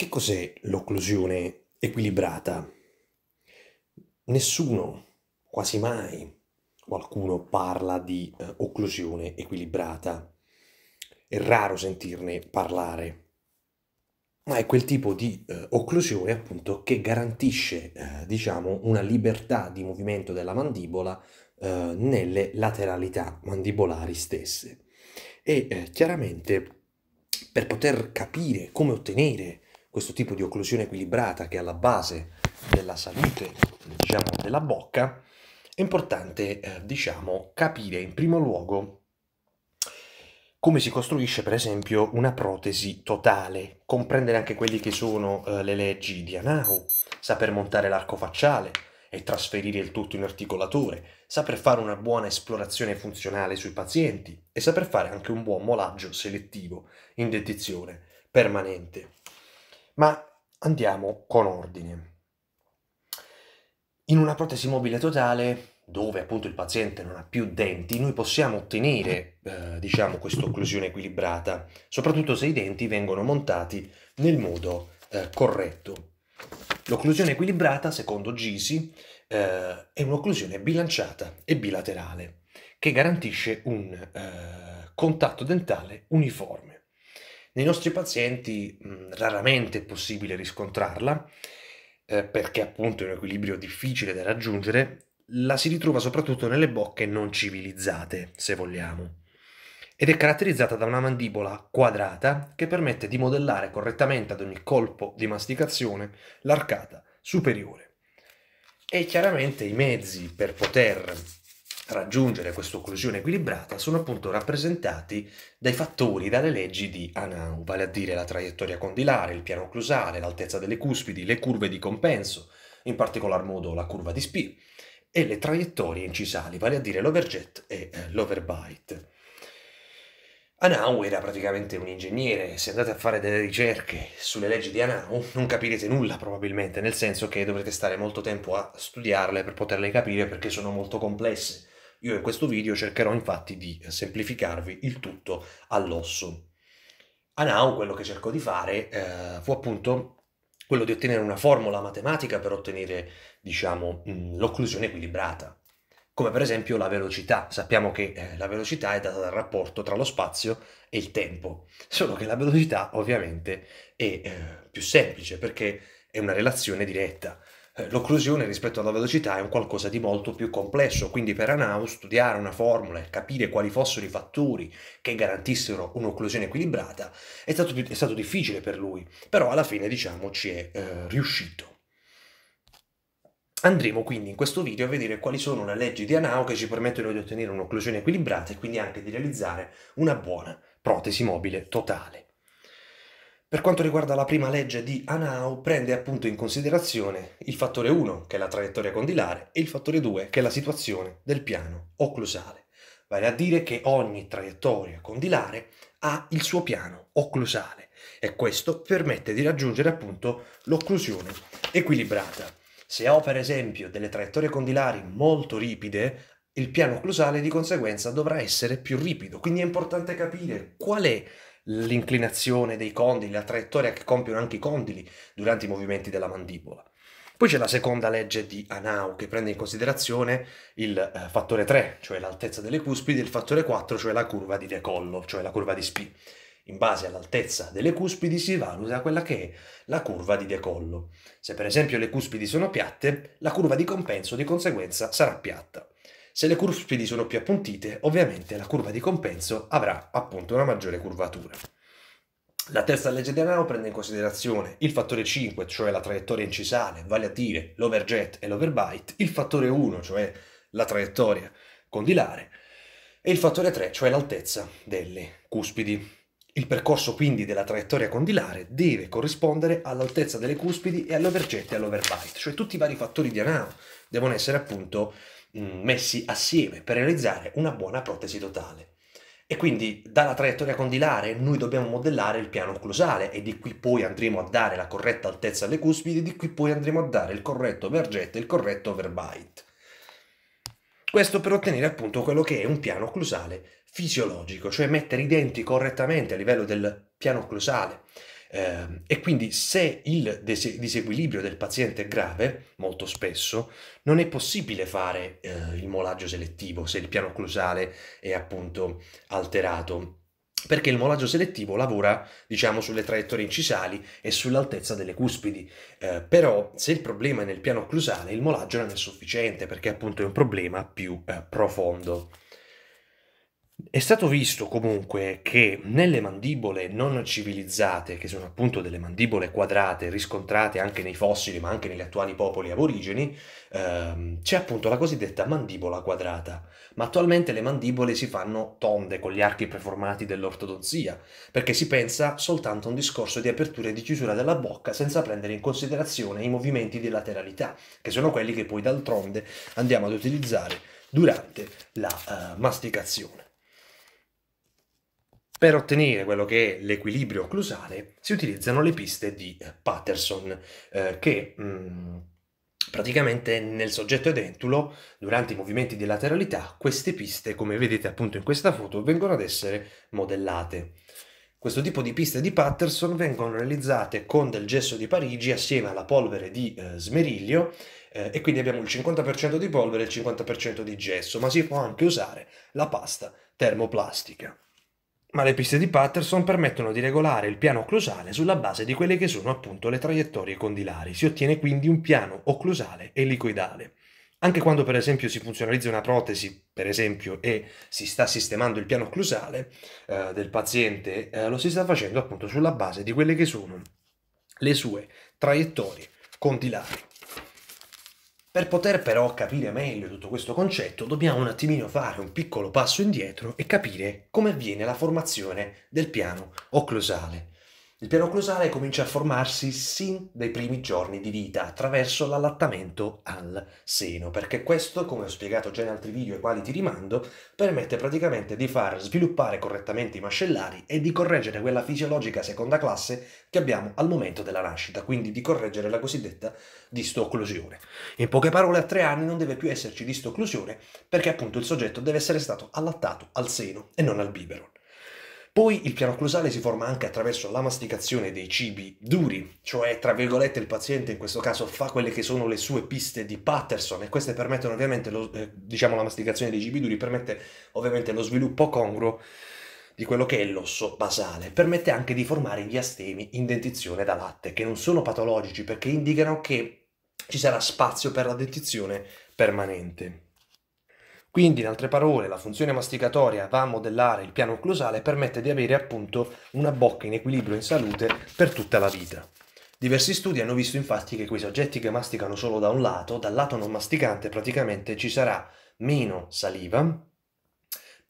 Che cos'è l'occlusione equilibrata? Nessuno, quasi mai, qualcuno parla di eh, occlusione equilibrata. È raro sentirne parlare. Ma è quel tipo di eh, occlusione appunto che garantisce, eh, diciamo, una libertà di movimento della mandibola eh, nelle lateralità mandibolari stesse. E eh, chiaramente per poter capire come ottenere questo tipo di occlusione equilibrata che è alla base della salute diciamo, della bocca, è importante eh, diciamo, capire in primo luogo come si costruisce per esempio una protesi totale, comprendere anche quelle che sono eh, le leggi di Anao, saper montare l'arco facciale e trasferire il tutto in articolatore, saper fare una buona esplorazione funzionale sui pazienti e saper fare anche un buon molaggio selettivo in dedizione permanente. Ma andiamo con ordine. In una protesi mobile totale, dove appunto il paziente non ha più denti, noi possiamo ottenere, eh, diciamo, questa occlusione equilibrata, soprattutto se i denti vengono montati nel modo eh, corretto. L'occlusione equilibrata, secondo Gisi, eh, è un'occlusione bilanciata e bilaterale, che garantisce un eh, contatto dentale uniforme. Nei nostri pazienti mh, raramente è possibile riscontrarla, eh, perché appunto è un equilibrio difficile da raggiungere, la si ritrova soprattutto nelle bocche non civilizzate, se vogliamo, ed è caratterizzata da una mandibola quadrata che permette di modellare correttamente ad ogni colpo di masticazione l'arcata superiore. E chiaramente i mezzi per poter raggiungere questa occlusione equilibrata sono appunto rappresentati dai fattori, dalle leggi di Anau, vale a dire la traiettoria condilare, il piano occlusale, l'altezza delle cuspidi, le curve di compenso, in particolar modo la curva di Spear, e le traiettorie incisali, vale a dire l'overjet e eh, l'overbite. Anau era praticamente un ingegnere, se andate a fare delle ricerche sulle leggi di Anau non capirete nulla probabilmente, nel senso che dovrete stare molto tempo a studiarle per poterle capire perché sono molto complesse io in questo video cercherò infatti di semplificarvi il tutto all'osso. A Now quello che cercò di fare eh, fu appunto quello di ottenere una formula matematica per ottenere, diciamo, mm, l'occlusione equilibrata come per esempio la velocità. Sappiamo che eh, la velocità è data dal rapporto tra lo spazio e il tempo, solo che la velocità ovviamente è eh, più semplice perché è una relazione diretta. Eh, l'occlusione rispetto alla velocità è un qualcosa di molto più complesso, quindi per Anau studiare una formula e capire quali fossero i fattori che garantissero un'occlusione equilibrata è stato, è stato difficile per lui, però alla fine diciamo ci è eh, riuscito. Andremo quindi in questo video a vedere quali sono le leggi di Anau che ci permettono di ottenere un'occlusione equilibrata e quindi anche di realizzare una buona protesi mobile totale. Per quanto riguarda la prima legge di Anao, prende appunto in considerazione il fattore 1, che è la traiettoria condilare, e il fattore 2, che è la situazione del piano occlusale. Vale a dire che ogni traiettoria condilare ha il suo piano occlusale e questo permette di raggiungere appunto l'occlusione equilibrata. Se ho per esempio delle traiettorie condilari molto ripide, il piano occlusale di conseguenza dovrà essere più ripido, quindi è importante capire qual è l'inclinazione dei condili, la traiettoria che compiono anche i condili durante i movimenti della mandibola. Poi c'è la seconda legge di Anau che prende in considerazione il eh, fattore 3, cioè l'altezza delle cuspidi, e il fattore 4, cioè la curva di decollo, cioè la curva di spi. In base all'altezza delle cuspidi si valuta quella che è la curva di decollo. Se per esempio le cuspidi sono piatte, la curva di compenso di conseguenza sarà piatta. Se le cuspidi sono più appuntite, ovviamente la curva di compenso avrà appunto una maggiore curvatura. La terza legge di Arano prende in considerazione il fattore 5, cioè la traiettoria incisale, vale a dire l'overjet e l'overbite, il fattore 1, cioè la traiettoria condilare, e il fattore 3, cioè l'altezza delle cuspidi. Il percorso quindi della traiettoria condilare deve corrispondere all'altezza delle cuspidi e all'overjet e all'overbite, cioè tutti i vari fattori di Arano devono essere appunto messi assieme per realizzare una buona protesi totale. E quindi dalla traiettoria condilare noi dobbiamo modellare il piano occlusale e di qui poi andremo a dare la corretta altezza alle cuspidi, e di qui poi andremo a dare il corretto vergetto e il corretto overbite. Questo per ottenere appunto quello che è un piano occlusale fisiologico, cioè mettere i denti correttamente a livello del piano occlusale eh, e quindi se il disequilibrio del paziente è grave, molto spesso, non è possibile fare eh, il molaggio selettivo se il piano occlusale è appunto alterato perché il molaggio selettivo lavora, diciamo, sulle traiettorie incisali e sull'altezza delle cuspidi. Eh, però, se il problema è nel piano occlusale, il molaggio non è sufficiente, perché appunto è un problema più eh, profondo. È stato visto comunque che nelle mandibole non civilizzate, che sono appunto delle mandibole quadrate riscontrate anche nei fossili ma anche negli attuali popoli aborigeni, ehm, c'è appunto la cosiddetta mandibola quadrata. Ma attualmente le mandibole si fanno tonde con gli archi preformati dell'ortodonzia, perché si pensa soltanto a un discorso di apertura e di chiusura della bocca senza prendere in considerazione i movimenti di lateralità, che sono quelli che poi d'altronde andiamo ad utilizzare durante la uh, masticazione. Per ottenere quello che è l'equilibrio occlusale si utilizzano le piste di Patterson, eh, che mh, mm, praticamente nel soggetto edentulo, durante i movimenti di lateralità, queste piste, come vedete appunto in questa foto, vengono ad essere modellate. Questo tipo di piste di Patterson vengono realizzate con del gesso di Parigi assieme alla polvere di eh, smeriglio eh, e quindi abbiamo il 50% di polvere e il 50% di gesso, ma si può anche usare la pasta termoplastica ma le piste di Patterson permettono di regolare il piano occlusale sulla base di quelle che sono appunto le traiettorie condilari. Si ottiene quindi un piano occlusale elicoidale. Anche quando per esempio si funzionalizza una protesi, per esempio, e si sta sistemando il piano occlusale eh, del paziente, eh, lo si sta facendo appunto sulla base di quelle che sono le sue traiettorie condilari. Per poter però capire meglio tutto questo concetto dobbiamo un attimino fare un piccolo passo indietro e capire come avviene la formazione del piano occlusale. Il piano closale comincia a formarsi sin dai primi giorni di vita attraverso l'allattamento al seno, perché questo, come ho spiegato già in altri video ai quali ti rimando, permette praticamente di far sviluppare correttamente i mascellari e di correggere quella fisiologica seconda classe che abbiamo al momento della nascita, quindi di correggere la cosiddetta distocclusione. In poche parole, a tre anni non deve più esserci distocclusione perché appunto il soggetto deve essere stato allattato al seno e non al biberon. Poi il piano occlusale si forma anche attraverso la masticazione dei cibi duri, cioè tra virgolette il paziente in questo caso fa quelle che sono le sue piste di Patterson e queste permettono ovviamente, lo, eh, diciamo la masticazione dei cibi duri permette ovviamente lo sviluppo congruo di quello che è l'osso basale. Permette anche di formare gli astemi in dentizione da latte, che non sono patologici perché indicano che ci sarà spazio per la dentizione permanente. Quindi, in altre parole, la funzione masticatoria va a modellare il piano occlusale e permette di avere appunto una bocca in equilibrio e in salute per tutta la vita. Diversi studi hanno visto infatti che quei soggetti che masticano solo da un lato, dal lato non masticante praticamente ci sarà meno saliva,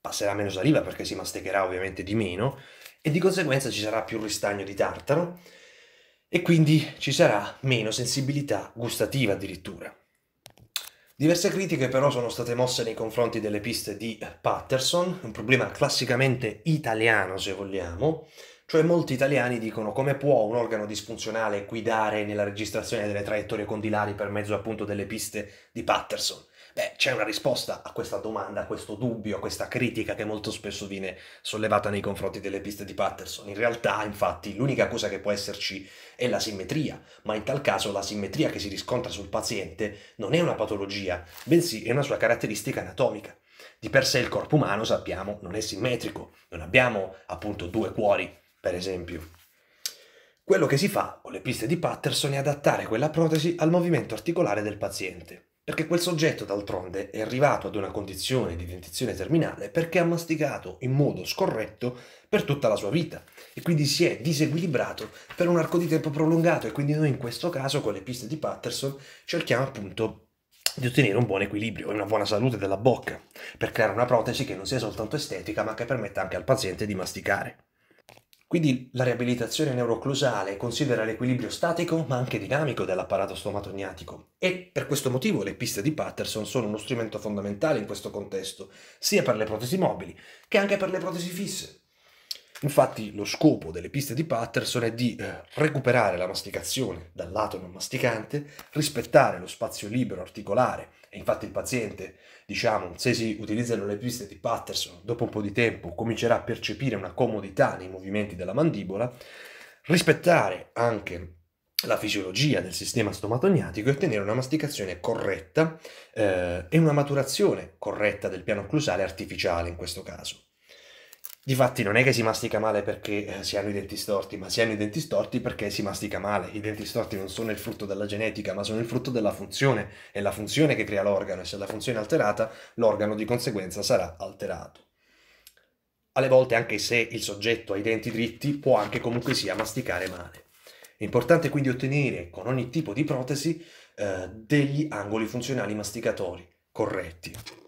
passerà meno saliva perché si masticherà ovviamente di meno, e di conseguenza ci sarà più ristagno di tartaro e quindi ci sarà meno sensibilità gustativa addirittura. Diverse critiche però sono state mosse nei confronti delle piste di Patterson, un problema classicamente italiano se vogliamo, cioè molti italiani dicono come può un organo disfunzionale guidare nella registrazione delle traiettorie condilari per mezzo appunto delle piste di Patterson. Beh, c'è una risposta a questa domanda, a questo dubbio, a questa critica che molto spesso viene sollevata nei confronti delle piste di Patterson. In realtà, infatti, l'unica cosa che può esserci è la simmetria, ma in tal caso la simmetria che si riscontra sul paziente non è una patologia, bensì è una sua caratteristica anatomica. Di per sé il corpo umano, sappiamo, non è simmetrico, non abbiamo appunto due cuori, per esempio. Quello che si fa con le piste di Patterson è adattare quella protesi al movimento articolare del paziente. Perché quel soggetto, d'altronde, è arrivato ad una condizione di dentizione terminale perché ha masticato in modo scorretto per tutta la sua vita e quindi si è disequilibrato per un arco di tempo prolungato e quindi noi in questo caso con le piste di Patterson cerchiamo appunto di ottenere un buon equilibrio e una buona salute della bocca per creare una protesi che non sia soltanto estetica ma che permetta anche al paziente di masticare. Quindi la riabilitazione neuroclusale considera l'equilibrio statico ma anche dinamico dell'apparato stomatogniatico e per questo motivo le piste di Patterson sono uno strumento fondamentale in questo contesto, sia per le protesi mobili che anche per le protesi fisse. Infatti lo scopo delle piste di Patterson è di eh, recuperare la masticazione dal lato non masticante, rispettare lo spazio libero articolare Infatti il paziente, diciamo, se si utilizzano le piste di Patterson, dopo un po' di tempo comincerà a percepire una comodità nei movimenti della mandibola, rispettare anche la fisiologia del sistema stomatogniatico e ottenere una masticazione corretta eh, e una maturazione corretta del piano occlusale artificiale in questo caso. Difatti non è che si mastica male perché eh, si hanno i denti storti, ma si hanno i denti storti perché si mastica male. I denti storti non sono il frutto della genetica, ma sono il frutto della funzione. È la funzione che crea l'organo e se la funzione è alterata, l'organo di conseguenza sarà alterato. Alle volte, anche se il soggetto ha i denti dritti, può anche comunque sia masticare male. È importante quindi ottenere con ogni tipo di protesi eh, degli angoli funzionali masticatori corretti.